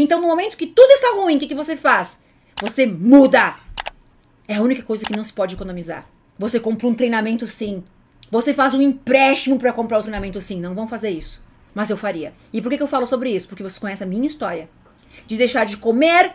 Então, no momento que tudo está ruim, o que, que você faz? Você muda. É a única coisa que não se pode economizar. Você compra um treinamento, sim. Você faz um empréstimo para comprar o treinamento, sim. Não vão fazer isso. Mas eu faria. E por que, que eu falo sobre isso? Porque você conhece a minha história. De deixar de comer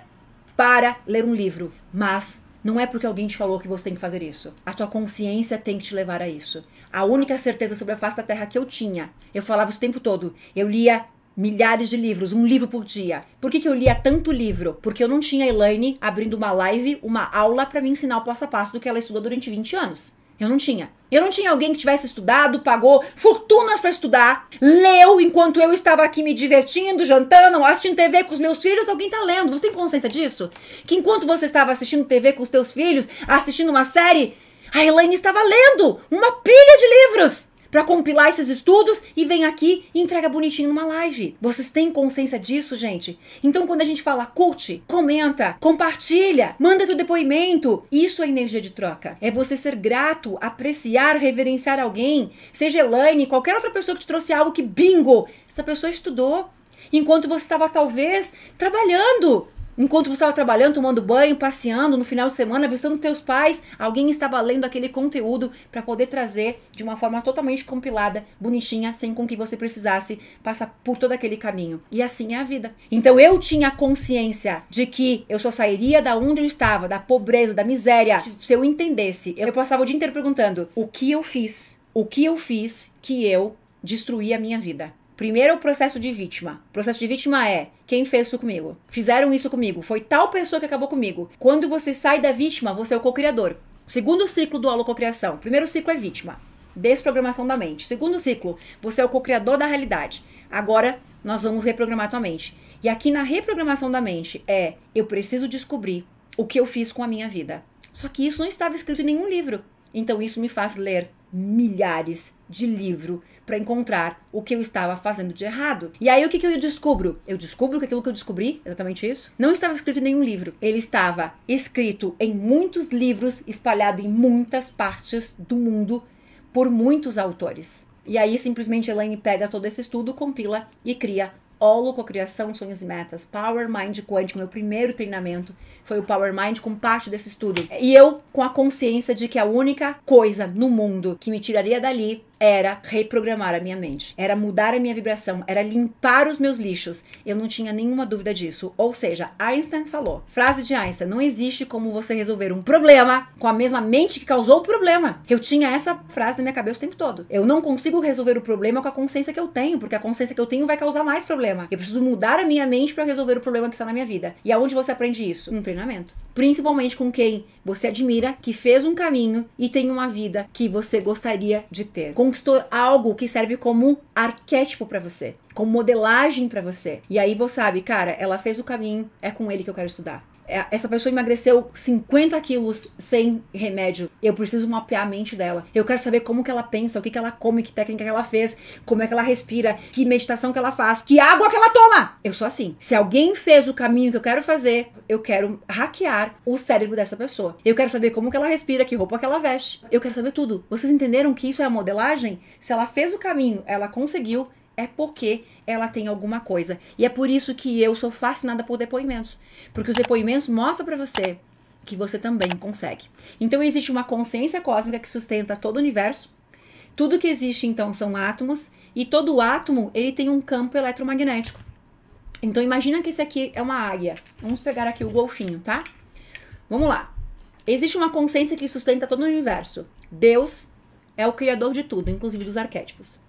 para ler um livro. Mas não é porque alguém te falou que você tem que fazer isso. A tua consciência tem que te levar a isso. A única certeza sobre a face da Terra que eu tinha, eu falava isso o tempo todo. Eu lia milhares de livros, um livro por dia. Por que, que eu lia tanto livro? Porque eu não tinha a Elaine abrindo uma live, uma aula para me ensinar o passo a passo do que ela estudou durante 20 anos. Eu não tinha. Eu não tinha alguém que tivesse estudado, pagou fortunas para estudar, leu enquanto eu estava aqui me divertindo, jantando, assistindo TV com os meus filhos. Alguém tá lendo. Você tem consciência disso? Que enquanto você estava assistindo TV com os teus filhos, assistindo uma série, a Elaine estava lendo uma pilha de livros para compilar esses estudos e vem aqui e entrega bonitinho numa live. Vocês têm consciência disso, gente? Então, quando a gente fala curte, comenta, compartilha, manda seu depoimento, isso é energia de troca. É você ser grato, apreciar, reverenciar alguém, seja Elaine, qualquer outra pessoa que te trouxe algo que bingo, essa pessoa estudou. Enquanto você estava talvez trabalhando, Enquanto você estava trabalhando, tomando banho, passeando, no final de semana, visitando teus pais, alguém estava lendo aquele conteúdo para poder trazer de uma forma totalmente compilada, bonitinha, sem com que você precisasse passar por todo aquele caminho. E assim é a vida. Então eu tinha consciência de que eu só sairia da onde eu estava, da pobreza, da miséria, se eu entendesse. Eu passava o dia inteiro perguntando: o que eu fiz? O que eu fiz que eu destruí a minha vida? Primeiro o processo de vítima. O processo de vítima é quem fez isso comigo. Fizeram isso comigo. Foi tal pessoa que acabou comigo. Quando você sai da vítima, você é o co-criador. Segundo ciclo do holococriação. Primeiro ciclo é vítima. Desprogramação da mente. Segundo ciclo, você é o co-criador da realidade. Agora nós vamos reprogramar tua mente. E aqui na reprogramação da mente é eu preciso descobrir o que eu fiz com a minha vida. Só que isso não estava escrito em nenhum livro. Então isso me faz ler milhares de livro para encontrar o que eu estava fazendo de errado. E aí o que, que eu descubro? Eu descubro que aquilo que eu descobri, exatamente isso, não estava escrito em nenhum livro. Ele estava escrito em muitos livros, espalhado em muitas partes do mundo por muitos autores. E aí simplesmente Elaine pega todo esse estudo, compila e cria Olo, Cocriação, Sonhos e Metas, Power Mind Quântico, meu primeiro treinamento foi o Power Mind com parte desse estudo. E eu com a consciência de que é a única coisa no mundo que me tiraria dali era reprogramar a minha mente, era mudar a minha vibração, era limpar os meus lixos. Eu não tinha nenhuma dúvida disso. Ou seja, Einstein falou: frase de Einstein, não existe como você resolver um problema com a mesma mente que causou o problema. Eu tinha essa frase na minha cabeça o tempo todo. Eu não consigo resolver o problema com a consciência que eu tenho, porque a consciência que eu tenho vai causar mais problema. Eu preciso mudar a minha mente para resolver o problema que está na minha vida. E aonde você aprende isso? Um treinamento principalmente com quem você admira, que fez um caminho e tem uma vida que você gostaria de ter. Conquistou algo que serve como arquétipo para você, como modelagem para você. E aí você sabe, cara, ela fez o caminho, é com ele que eu quero estudar. É, essa pessoa emagreceu 50 quilos sem remédio. Eu preciso mapear a mente dela. Eu quero saber como que ela pensa, o que, que ela come, que técnica que ela fez, como é que ela respira, que meditação que ela faz, que água que ela toma. Eu sou assim. Se alguém fez o caminho que eu quero fazer, eu quero hackear o cérebro dessa pessoa. Eu quero saber como que ela respira, que roupa que ela veste. Eu quero saber tudo. Vocês entenderam que isso é a modelagem? Se ela fez o caminho, ela conseguiu, é porque ela tem alguma coisa. E é por isso que eu sou fascinada por depoimentos, porque os depoimentos mostram para você que você também consegue. Então existe uma consciência cósmica que sustenta todo o universo. Tudo que existe então são átomos e todo átomo ele tem um campo eletromagnético. Então imagina que esse aqui é uma águia. Vamos pegar aqui o golfinho, tá? Vamos lá. Existe uma consciência que sustenta todo o universo. Deus é o criador de tudo, inclusive dos arquétipos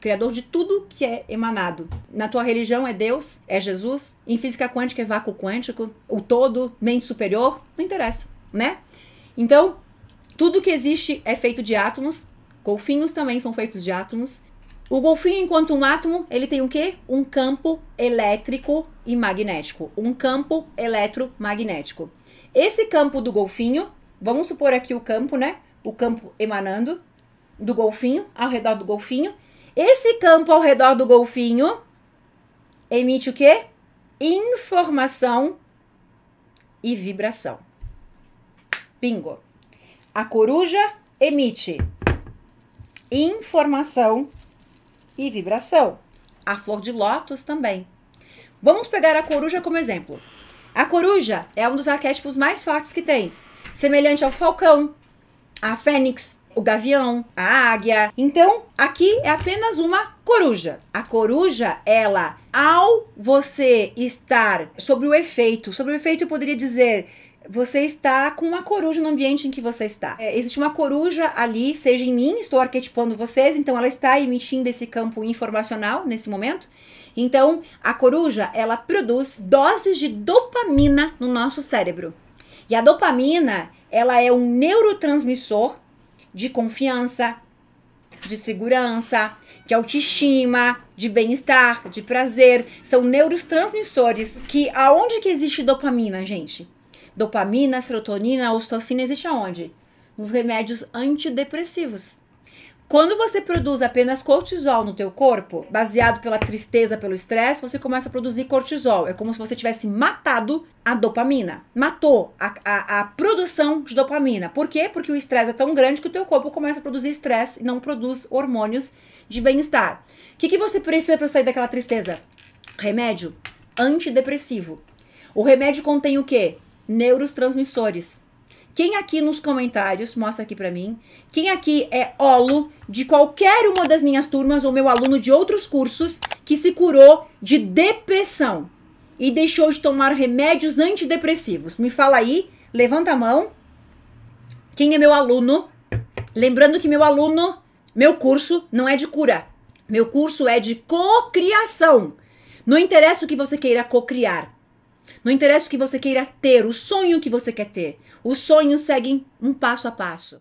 criador de tudo que é emanado. Na tua religião é Deus, é Jesus, em física quântica é vácuo quântico, o todo, mente superior, não interessa, né? Então, tudo que existe é feito de átomos, golfinhos também são feitos de átomos. O golfinho, enquanto um átomo, ele tem o quê? Um campo elétrico e magnético. Um campo eletromagnético. Esse campo do golfinho, vamos supor aqui o campo, né? O campo emanando do golfinho, ao redor do golfinho, esse campo ao redor do golfinho emite o quê? Informação e vibração. Pingo. A coruja emite informação e vibração. A flor de lótus também. Vamos pegar a coruja como exemplo. A coruja é um dos arquétipos mais fortes que tem, semelhante ao falcão, à fênix, o gavião, a águia. Então, aqui é apenas uma coruja. A coruja, ela, ao você estar sobre o efeito, sobre o efeito eu poderia dizer você está com uma coruja no ambiente em que você está. É, existe uma coruja ali, seja em mim, estou arquetipando vocês, então ela está emitindo esse campo informacional nesse momento. Então, a coruja, ela produz doses de dopamina no nosso cérebro. E a dopamina, ela é um neurotransmissor de confiança, de segurança, de autoestima, de bem-estar, de prazer. São neurotransmissores que aonde que existe dopamina, gente? Dopamina, serotonina, ostocina existe aonde? Nos remédios antidepressivos. Quando você produz apenas cortisol no teu corpo, baseado pela tristeza, pelo estresse, você começa a produzir cortisol. É como se você tivesse matado a dopamina. Matou a, a, a produção de dopamina. Por quê? Porque o estresse é tão grande que o teu corpo começa a produzir estresse e não produz hormônios de bem-estar. O que, que você precisa para sair daquela tristeza? Remédio antidepressivo. O remédio contém o quê? Neurotransmissores quem aqui nos comentários, mostra aqui para mim, quem aqui é olo de qualquer uma das minhas turmas ou meu aluno de outros cursos que se curou de depressão e deixou de tomar remédios antidepressivos? Me fala aí, levanta a mão. Quem é meu aluno? Lembrando que meu aluno, meu curso não é de cura. Meu curso é de cocriação. Não interessa o que você queira cocriar. Não interessa o que você queira ter, o sonho que você quer ter. Os sonhos seguem um passo a passo.